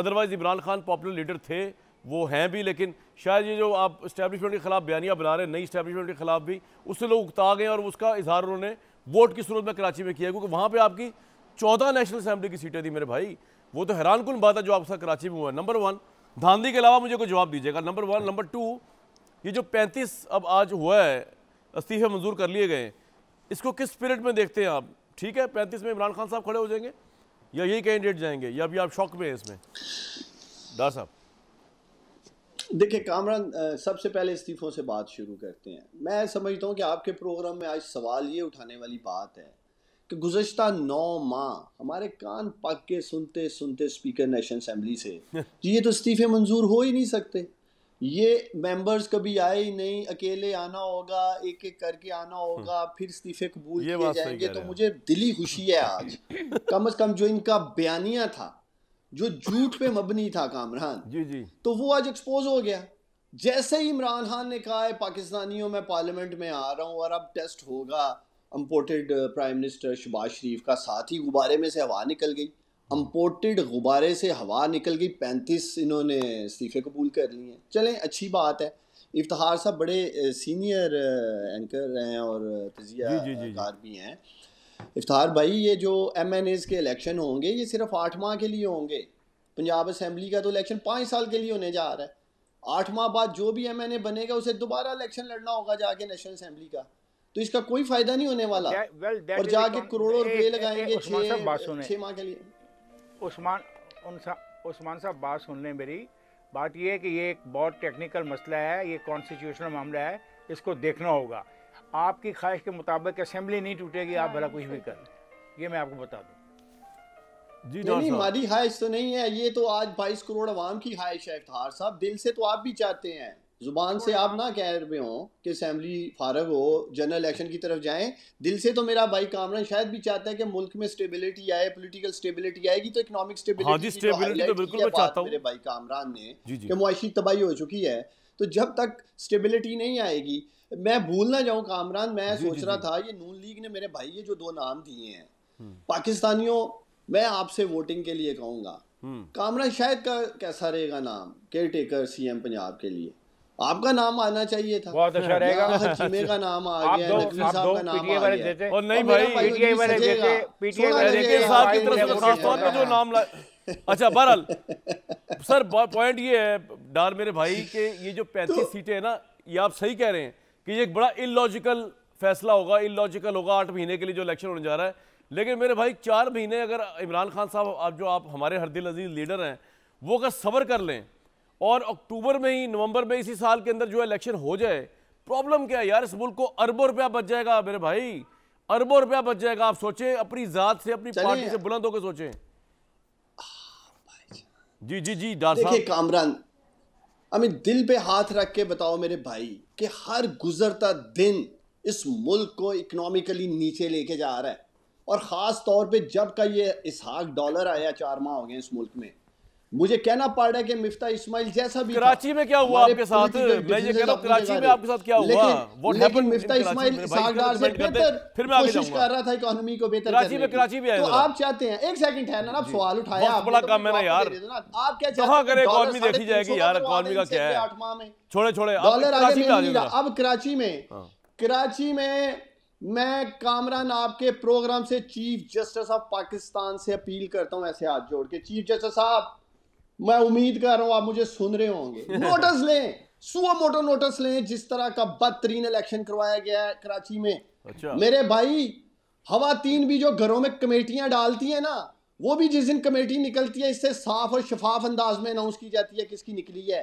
Otherwise Imran Khan popular leader थे वो हैं भी लेकिन शायद ये जो आप इस्टेबलिशमेंट के खिलाफ बयानियाँ बना रहे हैं नई इस्टेबलिशमेंट के खिलाफ भी उससे लोग उकता गए और उसका इजहार उन्होंने वोट की सूरत में कराची में किया क्योंकि वहाँ पर आपकी चौदह नेशनल असम्बली की सीटें थी मेरे भाई वो तो हैरान कुल बात है जो आपका कराची में हुआ है नंबर वन धांधी के अलावा मुझे कोई जवाब दीजिएगा नंबर वन नंबर टू ये जो पैंतीस अब आज हुआ है इस्तीफे मंजूर कर लिए गए इसको किस स्पिरिट में देखते हैं आप ठीक है पैंतीस में इमरान खान साहब खड़े हो जाएंगे या यही कैंडिडेट जाएंगे या अभी आप शौक में हैं इसमें दार साहब देखिए कामरान सबसे पहले इस्तीफ़ों से बात शुरू करते हैं मैं समझता हूँ कि आपके प्रोग्राम में आज सवाल ये उठाने वाली बात है कि गुजशत नौ माह हमारे कान पक के सुनते सुनते स्पीकर नेशनल असम्बली से ये तो इस्तीफ़े मंजूर हो ही नहीं सकते ये मेंबर्स कभी आए ही नहीं अकेले आना होगा एक एक करके आना हम्म। होगा फिर इस्तीफे कबूल किए जाएंगे तो मुझे दिली खुशी है आज कम अज कम जो इनका बयानिया था जो झूठ पे मबनी था कामरान जी जी तो वो आज एक्सपोज हो गया जैसे ही इमरान खान ने कहा है पाकिस्तानियों मैं पार्लियामेंट में आ रहा हूँ और अब टेस्ट होगा imported prime minister Shahbaz Sharif का साथ ही गुब्बारे में से हवा निकल गई इम्पोर्टेड गुब्बारे से हवा निकल गई पैंतीस इन्होंने इस्तीफ़े कबूल कर लिए हैं चलें अच्छी बात है इफ्तार साहब बड़े सीनियर एंकर हैं और तजियाकार भी हैं इफ्तार भाई ये जो एम एन एज़ के इलेक्शन होंगे ये सिर्फ आठ माह के लिए होंगे पंजाब असम्बली का तो इलेक्शन पाँच साल के लिए होने जा रहा है आठ माह बाद जो भी एम एन ए बनेगा उसे दोबारा इलेक्शन लड़ना होगा जाके नेशनल असम्बली का तो इसका कोई फायदा नहीं होने वाला well, और जाके करोड़ों रुपए लगाएंगे छः माह के लिए उस्मान उस्मान साहब बात सुन लें मेरी बात यह है कि ये एक बहुत टेक्निकल मसला है ये कॉन्स्टिट्यूशनल मामला है इसको देखना होगा आपकी ख्वाहिश के मुताबिक असेंबली नहीं टूटेगी आप भला कुछ भी कर लें ये मैं आपको बता दूँ जी नहीं, नहीं हमारी ख्वाहिश तो नहीं है ये तो आज 22 करोड़ आवाम की ख्वाहिश है इफ्तार साहब दिल से तो आप भी चाहते हैं ज़ुबान से आप ना कह रहे हो कि असम्बली फारग हो जनरल इलेक्शन की तरफ जाएं दिल से तो मेरा भाई कामरान शायद भी चाहता है कि मुल्क में स्टेबिलिटी आए पॉलिटिकल स्टेबिलिटी आएगी तो इकोनॉमिक स्टेबिलिटी हाँ तो, तो बिल्कुल चाहता मेरे भाई कामरान ने कि मुआशी तबाही हो चुकी है तो जब तक स्टेबिलिटी नहीं आएगी मैं भूल ना जाऊँ कामरान मैं सोच रहा था ये नून लीग ने मेरे भाई ये जो दो नाम दिए हैं हम्म। पाकिस्तानियों मैं आपसे वोटिंग के लिए कहूँगा हम्म। कामरान शायद का कैसा रहेगा नाम केयर टेकर सी पंजाब के लिए आपका नाम आना चाहिए था बहुत अच्छा हाँ, रहेगा चीमे का नाम आ गया नकवी साहब का नाम आ गया और नहीं भाई पीटीआई वाले देते पीटीआई वाले साहब की तरफ से खास पे जो नाम ला अच्छा बहरहाल सर पॉइंट ये है डार मेरे भाई के ये जो पैंतीस तो- सीटें हैं ना ये आप सही कह रहे हैं कि ये एक बड़ा इलॉजिकल फैसला होगा इलॉजिकल होगा आठ महीने के लिए जो इलेक्शन होने जा रहा है लेकिन मेरे भाई चार महीने अगर इमरान खान साहब आप जो आप हमारे हरदिल अजीज लीडर हैं वो अगर सबर कर लें और अक्टूबर में ही नवंबर में इसी साल के अंदर जो इलेक्शन हो जाए प्रॉब्लम क्या है यार इस मुल्क को अरबों रुपया बच जाएगा मेरे भाई अरबों रुपया बच जाएगा आप सोचे अपनी जात से अपनी पार्टी से बुलंद होकर सोचे जी जी जी देखिए कामरान अमित दिल पे हाथ रख के बताओ मेरे भाई कि हर गुजरता दिन इस मुल्क को इकोनॉमिकली नीचे लेके जा रहा है और ख़ास तौर पे जब का ये इसहाक डॉलर आया चार माह हो गए इस मुल्क में मुझे कहना पड़ रहा है कि मिफ्ता इस्माइल जैसा भी कराची में क्या हुआ आपके साथ मैं ये कह रहा कराची में आपके साथ क्या हुआ व्हाट हैपेंड मिफ्ता इस्माइल सागदार से बेहतर फिर मैं कोशिश कर रहा था इकॉनमी को बेहतर कराची में कराची भी आए तो आप चाहते हैं एक सेकंड है ना आप सवाल उठाया आप बड़ा तो काम है ना यार आप क्या तो हाँ, चाहते हैं कहां करे इकॉनमी देखी जाएगी यार इकॉनमी का क्या है छोड़े माह में छोड़े छोड़े डॉलर आगे अब कराची में हाँ। कराची में मैं कामरान आपके प्रोग्राम से चीफ जस्टिस ऑफ पाकिस्तान से अपील करता हूं ऐसे हाथ जोड़ के चीफ जस्टिस साहब मैं उम्मीद कर रहा हूं आप मुझे सुन रहे होंगे नोटिस लें सुओ मोटो नोटिस लें जिस तरह का बदतरीन इलेक्शन करवाया गया है कराची में अच्छा। मेरे भाई तीन भी जो घरों में कमेटियां डालती है ना वो भी जिस दिन कमेटी निकलती है इससे साफ और शफाफ अंदाज में अनाउंस की जाती है किसकी निकली है